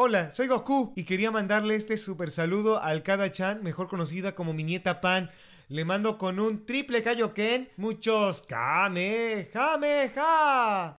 Hola, soy Goku y quería mandarle este super saludo al Kada-chan, mejor conocida como mi nieta Pan. Le mando con un triple Kaioken, muchos Kamehameha.